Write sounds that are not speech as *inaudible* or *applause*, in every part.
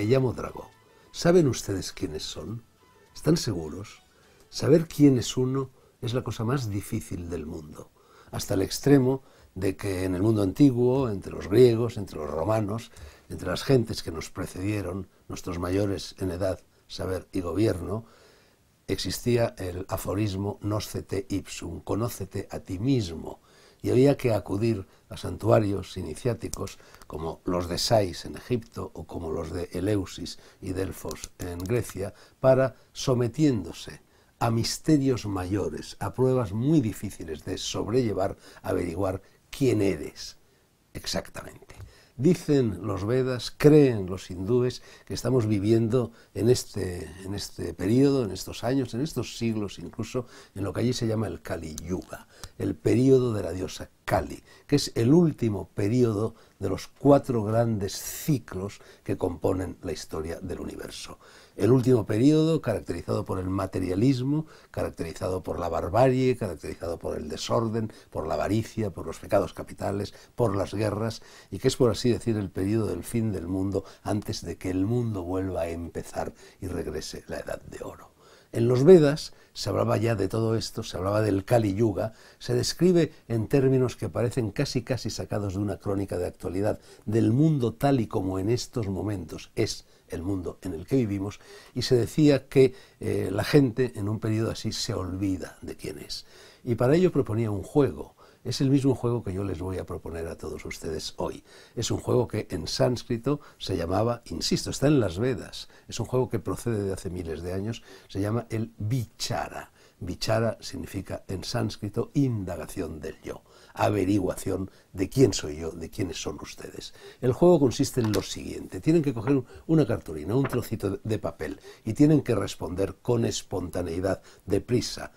Me llamo Drago. ¿Saben ustedes quiénes son? ¿Están seguros? Saber quién es uno es la cosa más difícil del mundo, hasta el extremo de que en el mundo antiguo, entre los griegos, entre los romanos, entre las gentes que nos precedieron, nuestros mayores en edad, saber y gobierno, existía el aforismo Noscete ipsum, conócete a ti mismo y había que acudir a santuarios iniciáticos como los de Sais en Egipto o como los de Eleusis y Delfos en Grecia para, sometiéndose a misterios mayores, a pruebas muy difíciles de sobrellevar, averiguar quién eres exactamente. Dicen los Vedas, creen los hindúes que estamos viviendo en este, en este periodo, en estos años, en estos siglos incluso, en lo que allí se llama el Kali Yuga, el periodo de la diosa Cali, que es el último periodo de los cuatro grandes ciclos que componen la historia del universo. El último periodo caracterizado por el materialismo, caracterizado por la barbarie, caracterizado por el desorden, por la avaricia, por los pecados capitales, por las guerras, y que es por así decir el periodo del fin del mundo antes de que el mundo vuelva a empezar y regrese la edad de oro. En los Vedas se hablaba ya de todo esto, se hablaba del Kali Yuga, se describe en términos que parecen casi casi sacados de una crónica de actualidad, del mundo tal y como en estos momentos es el mundo en el que vivimos, y se decía que eh, la gente en un periodo así se olvida de quién es. Y para ello proponía un juego, es el mismo juego que yo les voy a proponer a todos ustedes hoy. Es un juego que en sánscrito se llamaba, insisto, está en las Vedas. Es un juego que procede de hace miles de años. Se llama el Vichara. Vichara significa en sánscrito indagación del yo, averiguación de quién soy yo, de quiénes son ustedes. El juego consiste en lo siguiente, tienen que coger una cartulina, un trocito de papel y tienen que responder con espontaneidad, deprisa,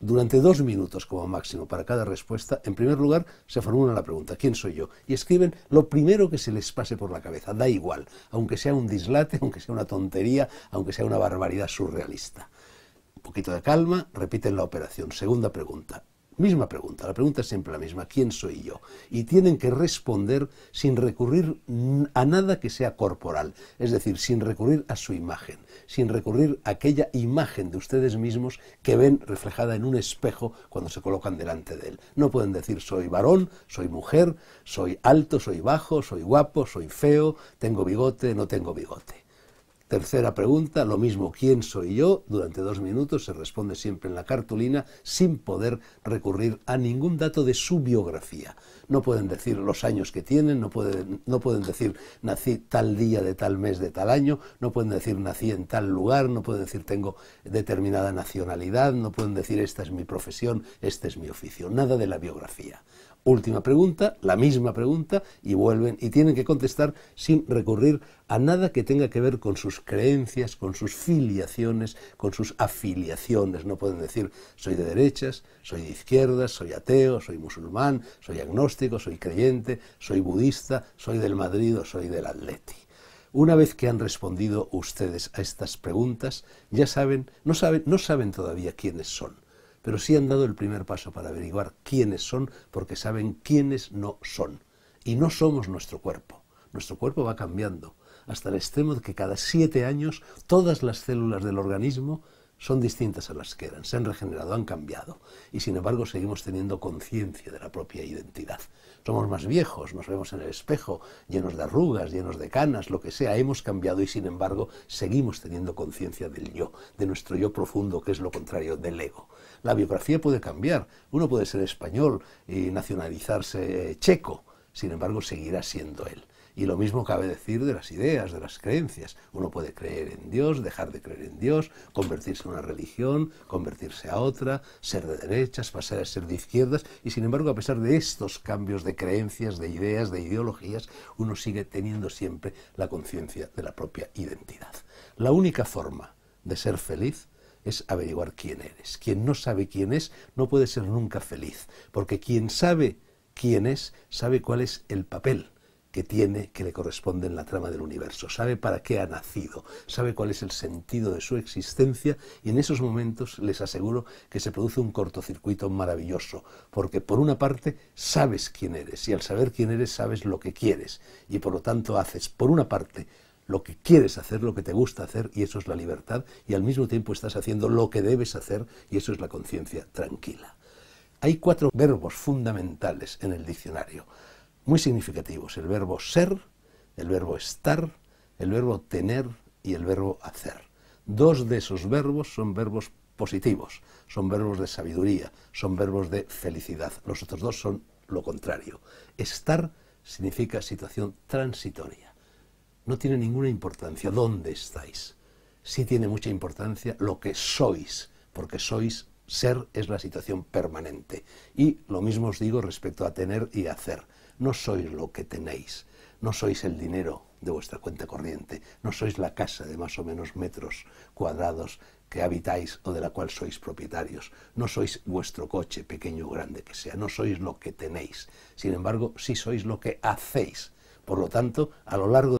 durante dos minutos como máximo para cada respuesta, en primer lugar se formula la pregunta, ¿quién soy yo? Y escriben lo primero que se les pase por la cabeza, da igual, aunque sea un dislate, *laughs* aunque sea una tontería, aunque sea una barbaridad surrealista. Un poquito de calma, repiten la operación. Segunda pregunta, Misma pregunta, la pregunta es siempre la misma, ¿quién soy yo? Y tienen que responder sin recurrir a nada que sea corporal, es decir, sin recurrir a su imagen, sin recurrir a aquella imagen de ustedes mismos que ven reflejada en un espejo cuando se colocan delante de él. No pueden decir soy varón, soy mujer, soy alto, soy bajo, soy guapo, soy feo, tengo bigote, no tengo bigote Tercera pregunta, lo mismo, ¿quién soy yo? Durante dos minutos se responde siempre en la cartulina sin poder recurrir a ningún dato de su biografía. No pueden decir los años que tienen, no pueden, decir nací tal día de tal mes de tal año, no pueden decir nací en tal lugar, no pueden decir tengo determinada nacionalidad, no pueden decir esta es mi profesión, este es mi oficio, nada de la biografía última pregunta, la misma pregunta, y vuelven y tienen que contestar sin recurrir a nada que tenga que ver con sus creencias, con sus filiaciones, con sus afiliaciones. No pueden decir soy de derechas, soy de izquierdas, soy ateo, soy musulmán, soy agnóstico, soy creyente, soy budista, soy del Madrid o soy del Atleti. Una vez que han respondido ustedes a estas preguntas, ya saben, no saben, no saben todavía quiénes son pero sí han dado el primer paso para averiguar quiénes son porque saben quiénes no son. Y no somos nuestro cuerpo. Nuestro cuerpo va cambiando hasta el extremo de que cada siete años todas las células del organismo son distintas a las que eran, se han regenerado, han cambiado y sin embargo seguimos teniendo conciencia de la propia identidad. Somos más viejos, nos vemos en el espejo, llenos de arrugas, llenos de canas, lo que sea, hemos cambiado y sin embargo seguimos teniendo conciencia del yo, de nuestro yo profundo que es lo contrario del ego. La biografía puede cambiar, uno puede ser español y nacionalizarse eh, checo, sin embargo seguirá siendo él. Y lo mismo cabe decir de las ideas, de las creencias. Uno puede creer en Dios, dejar de creer en Dios, convertirse en una religión, convertirse a otra, ser de derechas, pasar a ser de izquierdas, y sin embargo, a pesar de estos cambios de creencias, de ideas, de ideologías, uno sigue teniendo siempre la conciencia de la propia identidad. La única forma de ser feliz es averiguar quién eres. Quien no sabe quién es no puede ser nunca feliz, porque quien sabe quién es sabe cuál es el papel que tiene, que le corresponde en la trama del universo. Sabe para qué ha nacido, sabe cuál es el sentido de su existencia y en esos momentos les aseguro que se produce un cortocircuito maravilloso, porque por una parte sabes quién eres y al saber quién eres sabes lo que quieres y por lo tanto haces por una parte lo que quieres hacer, lo que te gusta hacer, y eso es la libertad, y al mismo tiempo estás haciendo lo que debes hacer, y eso es la conciencia tranquila. Hay cuatro verbos fundamentales en el diccionario muy significativos, el verbo ser, el verbo estar, el verbo tener y el verbo hacer. Dos de esos verbos son verbos positivos, son verbos de sabiduría, son verbos de felicidad. Los otros dos son lo contrario. Estar significa situación transitoria. No tiene ninguna importancia dónde estáis. Sí tiene mucha importancia lo que sois, porque sois ser es la situación permanente. Y lo mismo os digo respecto a tener y hacer no sois lo que tenéis, no sois el dinero de vuestra cuenta corriente, no sois la casa de más o menos metros cuadrados que habitáis o de la cual sois propietarios, no sois vuestro coche, pequeño o grande que sea, no sois lo que tenéis, sin embargo, sí sois lo que hacéis. Por lo tanto, a lo largo